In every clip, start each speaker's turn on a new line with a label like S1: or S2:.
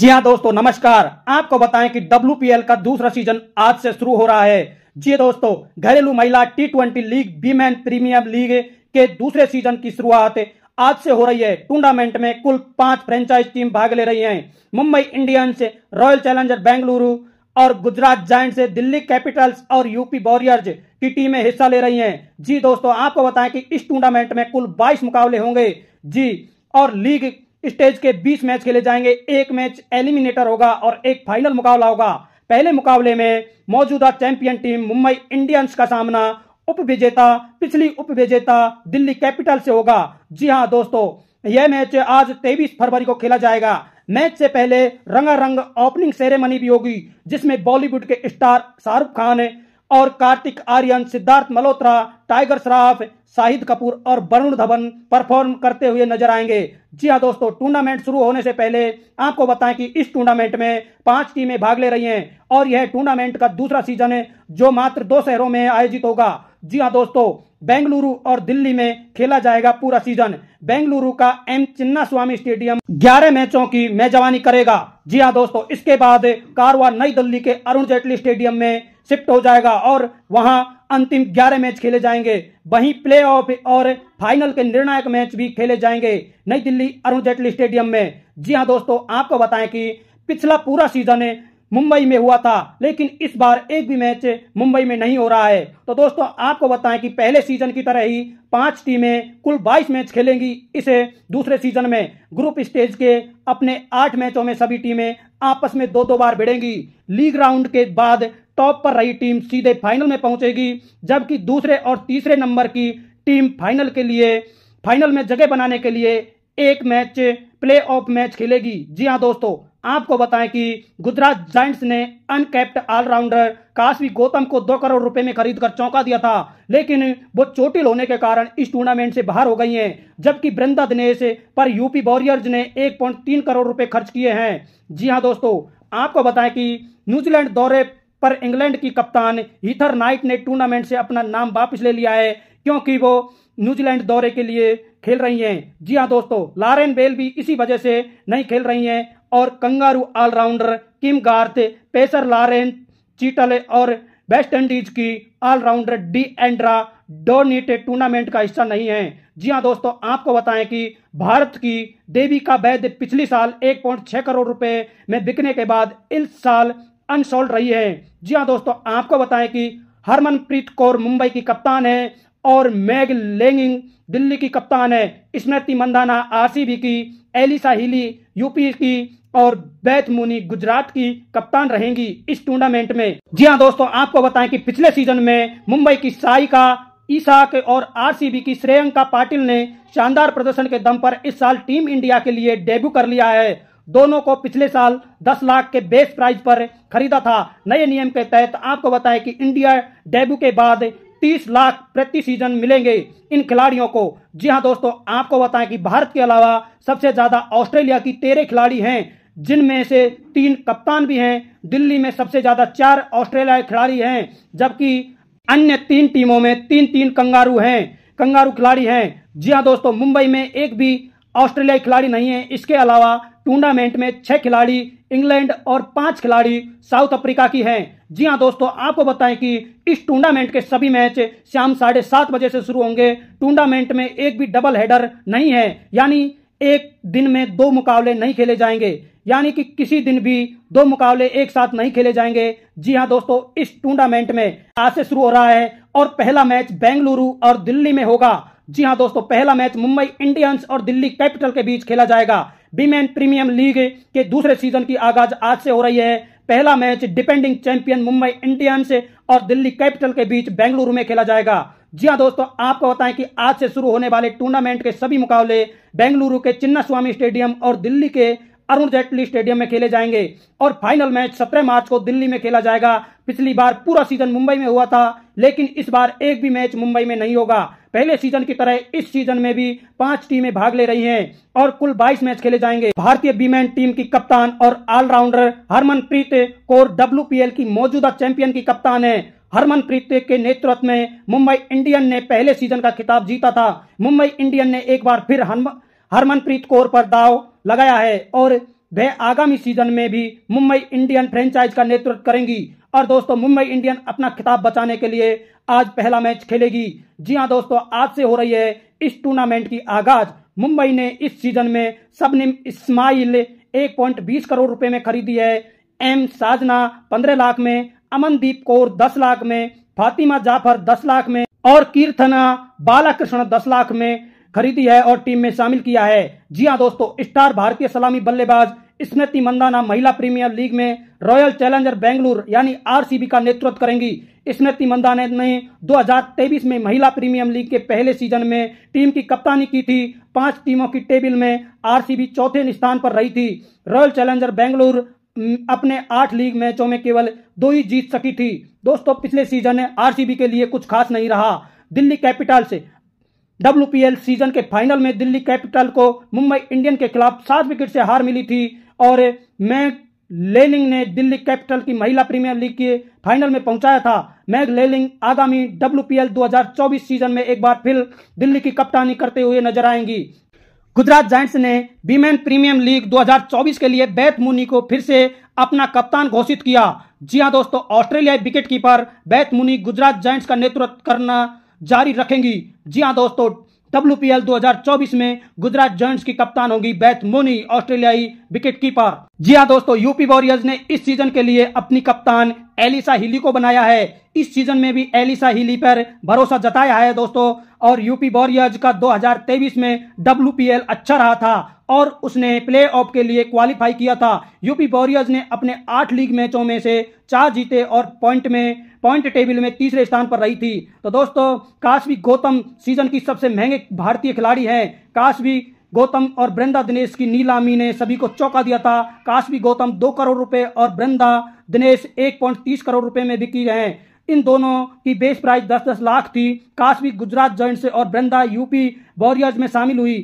S1: जी हाँ दोस्तों नमस्कार आपको बताएं कि डब्ल्यू का दूसरा सीजन आज से शुरू हो रहा है जी दोस्तों घरेलू महिला T twenty league women premier league के दूसरे सीजन की शुरुआत आज से हो रही है टूर्नामेंट में कुल पांच फ्रेंचाइज टीम भाग ले रही हैं Mumbai Indians Royal Challenger Bengaluru और गुजरात से दिल्ली कैपिटल्स और यूपी वॉरियर्स की टीमें हिस्सा ले रही हैं जी दोस्तों आपको बताएं कि इस टूर्नामेंट में कुल 22 मुकाबले होंगे जी और लीग स्टेज के 20 मैच खेले जाएंगे एक मैच एलिमिनेटर होगा और एक फाइनल मुकाबला होगा पहले मुकाबले में मौजूदा चैंपियन टीम मुंबई इंडियंस का सामना उप विजेता पिछली उप विजेता दिल्ली कैपिटल से होगा जी हाँ दोस्तों यह मैच आज 23 फरवरी को खेला जाएगा मैच से पहले रंगारंग ओपनिंग सेरेमनी भी होगी जिसमें बॉलीवुड के स्टार शाहरुख खान और कार्तिक आर्यन सिद्धार्थ मल्होत्रा टाइगर श्राफ शाहिद कपूर और वरुण धवन परफॉर्म करते हुए नजर आएंगे जी हाँ दोस्तों टूर्नामेंट शुरू होने से पहले आपको बताएं कि इस टूर्नामेंट में पांच टीमें भाग ले रही हैं और यह टूर्नामेंट का दूसरा सीजन है जो मात्र दो शहरों में आयोजित होगा जी हाँ दोस्तों बेंगलुरु और दिल्ली में खेला जाएगा पूरा सीजन बेंगलुरु का एम चिन्ना स्वामी स्टेडियम 11 मैचों की मेजबानी करेगा जी हाँ दोस्तों इसके बाद कारवा नई दिल्ली के अरुण जेटली स्टेडियम में शिफ्ट हो जाएगा और वहां अंतिम 11 मैच खेले जाएंगे वहीं प्ले और फाइनल के निर्णायक मैच भी खेले जाएंगे नई दिल्ली अरुण जेटली स्टेडियम में जी हां दोस्तों आपको बताएं कि पिछला पूरा सीजन मुंबई में हुआ था लेकिन इस बार एक भी मैच मुंबई में नहीं हो रहा है तो दोस्तों आपको बताएं कि पहले सीजन की तरह ही पांच टीमें कुल 22 मैच खेलेंगी इसे दूसरे सीजन में ग्रुप स्टेज के अपने आठ मैचों में सभी टीमें आपस में दो दो बार भिड़ेंगी लीग राउंड के बाद टॉप पर रही टीम सीधे फाइनल में पहुंचेगी जबकि दूसरे और तीसरे नंबर की टीम फाइनल के लिए फाइनल में जगह बनाने के लिए एक मैच प्ले ऑफ मैच खेलेगी जी हाँ दोस्तों आपको बताएं कि गुजरात जाइंट्स ने अनकैप्ड ऑलराउंडर काशवी गौतम को दो करोड़ रुपए में खरीद कर चौंका दिया था लेकिन वो चोटिल होने के कारण इस टूर्नामेंट से बाहर हो गई हैं जबकि बृंदा दिनेश पर यूपी वॉरियर्स ने एक पॉइंट तीन करोड़ रुपए खर्च किए हैं जी हाँ दोस्तों आपको बताएं कि न्यूजीलैंड दौरे पर इंग्लैंड की कप्तान हीथर नाइट ने टूर्नामेंट से अपना नाम वापस ले लिया है क्योंकि वो न्यूजीलैंड दौरे के लिए खेल रही हैं जी हाँ दोस्तों लारेन बेल भी इसी वजह से नहीं खेल रही हैं और kangaroo allrounder Kim Garth pacer Lauren Cheatle और वेस्ट इंडीज की allrounder Deandra Dottin tournament का हिस्सा नहीं है जी हाँ दोस्तों आपको बताएं कि भारत की देवी का वैद्य पिछले साल 1.6 करोड़ रुपए में बिकने के बाद इस साल अनसोल्ड रही है जी हाँ दोस्तों आपको बताएं कि हरमनप्रीत कौर मुंबई की कप्तान है और मैग लेंगिंग दिल्ली की कप्तान है स्मृति मंदाना आरसीबी की एलिसा हिली यूपी की और बैथ मुनी गुजरात की कप्तान रहेंगी इस टूर्नामेंट में जी हाँ दोस्तों आपको बताएं कि पिछले सीजन में मुंबई की साइका ईशाक और आरसीबी की श्रेयंका पाटिल ने शानदार प्रदर्शन के दम पर इस साल टीम इंडिया के लिए डेब्यू कर लिया है दोनों को पिछले साल 10 लाख के बेस प्राइस पर खरीदा था नए नियम के तहत आपको बताएं कि इंडिया डेब्यू के बाद 30 लाख प्रति सीजन मिलेंगे इन खिलाड़ियों को जी हाँ दोस्तों आपको बताएं कि भारत के अलावा सबसे ज्यादा ऑस्ट्रेलिया की तेरह खिलाड़ी हैं जिनमें से तीन कप्तान भी हैं दिल्ली में सबसे ज्यादा चार ऑस्ट्रेलियाई खिलाड़ी हैं जबकि अन्य तीन टीमों में तीन तीन कंगारू हैं कंगारू खिलाड़ी हैं जी हाँ दोस्तों मुंबई में एक भी ऑस्ट्रेलियाई खिलाड़ी नहीं है इसके अलावा टूर्नामेंट में छह खिलाड़ी इंग्लैंड और पांच खिलाड़ी साउथ अफ्रीका की हैं जी हां दोस्तों आपको बताएं कि इस टूर्नामेंट के सभी मैच शाम साढ़े सात बजे से शुरू होंगे टूर्नामेंट में एक भी डबल हेडर नहीं है यानी एक दिन में दो मुकाबले नहीं खेले जाएंगे यानी कि किसी दिन भी दो मुकाबले एक साथ नहीं खेले जाएंगे जी हाँ दोस्तों इस टूर्नामेंट में आज से शुरू हो रहा है और पहला मैच बेंगलुरु और दिल्ली में होगा जी हाँ दोस्तों पहला मैच मुंबई इंडियंस और दिल्ली कैपिटल के बीच खेला जाएगा बीमेन प्रीमियम लीग के दूसरे सीजन की आगाज आज से हो रही है पहला match defending champion Mumbai Indians और दिल्ली कैपिटल के बीच बेंगलुरु में खेला जाएगा जी हाँ दोस्तों आपको बताएं कि आज से शुरू होने वाले टूर्नामेंट के सभी मुकाबले बेंगलुरु के चिन्ना स्वामी स्टेडियम और दिल्ली के अरुण जेटली स्टेडियम में खेले जाएंगे और फाइनल मैच सत्रह मार्च को दिल्ली में खेला जाएगा पिछली बार पूरा सीजन मुंबई में हुआ था लेकिन इस बार एक भी मैच मुंबई में नहीं होगा पहले सीजन की तरह इस सीजन में भी पांच टीमें भाग ले रही हैं और कुल 22 मैच खेले जाएंगे भारतीय बीमैन टीम की कप्तान और ऑलराउंडर हरमनप्रीत कौर एल की मौजूदा चैंपियन की कप्तान है हरमनप्रीत के नेतृत्व में मुंबई इंडियन ने पहले सीजन का खिताब जीता था मुंबई इंडियन ने एक बार फिर हरमनप्रीत कौर पर दाव लगाया है और वह आगामी सीजन में भी मुंबई इंडियन फ्रेंचाइज का नेतृत्व करेंगी और दोस्तों मुंबई इंडियन अपना खिताब बचाने के लिए आज पहला मैच खेलेगी जी हाँ दोस्तों आज से हो रही है इस टूर्नामेंट की आगाज मुंबई ने इस सीजन में सबनिम इस्माइल एक पॉइंट बीस करोड़ रुपए में खरीदी है एम साजना पंद्रह लाख में अमनदीप कौर दस लाख में फातिमा जाफर दस लाख में और कीर्थना बालाकृष्ण दस लाख में खरीदी है और टीम में शामिल किया है जी हाँ दोस्तों स्टार भारतीय सलामी बल्लेबाज स्मृति मंदाना महिला प्रीमियर लीग में रॉयल चैलेंजर बेंगलुरु यानी आरसीबी का नेतृत्व करेंगी स्मृति मंदाना ने 2023 में महिला प्रीमियर लीग के पहले सीजन में टीम की कप्तानी की थी पांच टीमों की टेबल में आरसीबी चौथे स्थान पर रही थी रॉयल चैलेंजर बेंगलुरु अपने आठ लीग मैचों में केवल दो ही जीत सकी थी दोस्तों पिछले सीजन आरसीबी के लिए कुछ खास नहीं रहा दिल्ली कैपिटल से डब्ल्यूपीएल सीजन के फाइनल में दिल्ली कैपिटल को मुंबई इंडियन के खिलाफ सात विकेट से हार मिली थी और मैग लेलिंग ने दिल्ली कैपिटल की महिला प्रीमियर लीग के फाइनल में पहुंचाया था मैग लेलिंग आगामी डब्ल्यूपीएल 2024 सीजन में एक बार फिर दिल्ली की कप्तानी करते हुए नजर आएंगी गुजरात जायंट्स ने वीमेन प्रीमियम लीग 2024 के लिए बैथ मुनी को फिर से अपना कप्तान घोषित किया जी हां दोस्तों ऑस्ट्रेलियाई wicket keeper Beth Mooney Gujarat Giants का नेतृत्व करना जारी रखेंगी जी हां दोस्तों डब्ल्यूपीएल 2024 में गुजरात जॉइंट्स की कप्तान होंगी बैथ मोनी ऑस्ट्रेलियाई विकेट कीपर जी हाँ दोस्तों यूपी वॉरियर्स ने इस सीजन के लिए अपनी कप्तान एलिसा हिली को बनाया है इस सीजन में भी एलिसा हिली पर भरोसा जताया है दोस्तों और यूपी वॉरियर्स का 2023 में डब्ल्यू अच्छा रहा था और उसने प्ले ऑफ के लिए क्वालिफाई किया था यूपी वॉरियर्स ने अपने आठ लीग मैचों में से चार जीते और पॉइंट में पॉइंट टेबल में तीसरे स्थान पर रही थी तो दोस्तों काशवी गौतम सीजन की सबसे महंगे भारतीय खिलाड़ी हैं काशवी गौतम और ब्रंदा दिनेश की नीलामी ने सभी को चौंका दिया था काशवी गौतम दो करोड़ रुपए और ब्रंदा दिनेश एक पॉइंट तीस करोड़ रुपए में बिकी हैं इन दोनों की बेस प्राइस दस दस लाख थी काशवी गुजरात जॉइंट से और ब्रंदा यूपी वॉरियर्स में शामिल हुई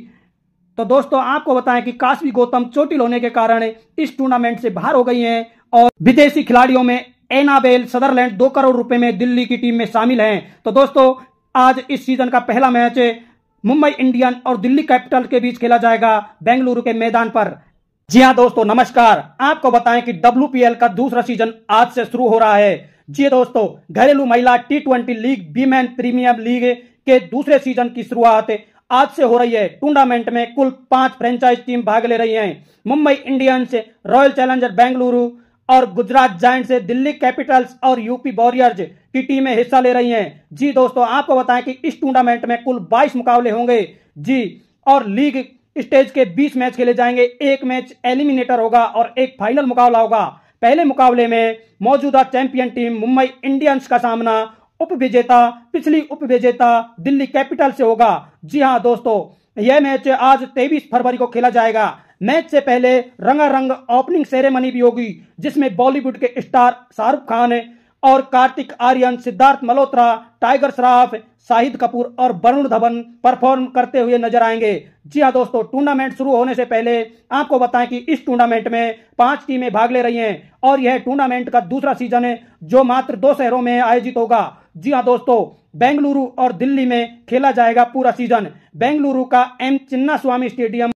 S1: तो दोस्तों आपको बताएं कि काशवी गौतम चोटिल होने के कारण इस टूर्नामेंट से बाहर हो गई हैं और विदेशी खिलाड़ियों में एनाबेल सदरलैंड दो करोड़ रुपए में दिल्ली की टीम में शामिल हैं तो दोस्तों आज इस सीजन का पहला मैच मुंबई इंडियन और दिल्ली कैपिटल के बीच खेला जाएगा बेंगलुरु के मैदान पर जी हाँ दोस्तों नमस्कार आपको बताएं कि डब्ल्यू का दूसरा सीजन आज से शुरू हो रहा है जी हाँ दोस्तों घरेलू महिला T twenty league women premier league के दूसरे सीजन की शुरुआत आज से हो रही है टूर्नामेंट में कुल पांच फ्रेंचाइज टीम भाग ले रही हैं Mumbai Indians Royal Challenger Bengaluru और गुजरात जाइंट से दिल्ली कैपिटल्स और यूपी वॉरियर्स की टीमें हिस्सा ले रही हैं जी दोस्तों आपको बताएं कि इस टूर्नामेंट में कुल 22 मुकाबले होंगे जी और लीग स्टेज के 20 मैच खेले जाएंगे एक मैच एलिमिनेटर होगा और एक फाइनल मुकाबला होगा पहले मुकाबले में मौजूदा चैंपियन टीम मुंबई इंडियंस का सामना उप विजेता पिछली उप विजेता दिल्ली कैपिटल से होगा जी हाँ दोस्तों यह मैच आज 23 फरवरी को खेला जाएगा मैच से पहले रंगारंग ओपनिंग सेरेमनी भी होगी जिसमें बॉलीवुड के स्टार शाहरुख खान और कार्तिक आर्यन सिद्धार्थ मल्होत्रा टाइगर श्राफ शाहिद कपूर और वरुण धवन परफॉर्म करते हुए नजर आएंगे जी हाँ दोस्तों टूर्नामेंट शुरू होने से पहले आपको बताएं कि इस टूर्नामेंट में पांच टीमें भाग ले रही हैं और यह टूर्नामेंट का दूसरा सीजन है जो मात्र दो शहरों में आयोजित होगा जी हाँ दोस्तों बेंगलुरु और दिल्ली में खेला जाएगा पूरा सीजन बेंगलुरु का एम चिन्ना स्वामी स्टेडियम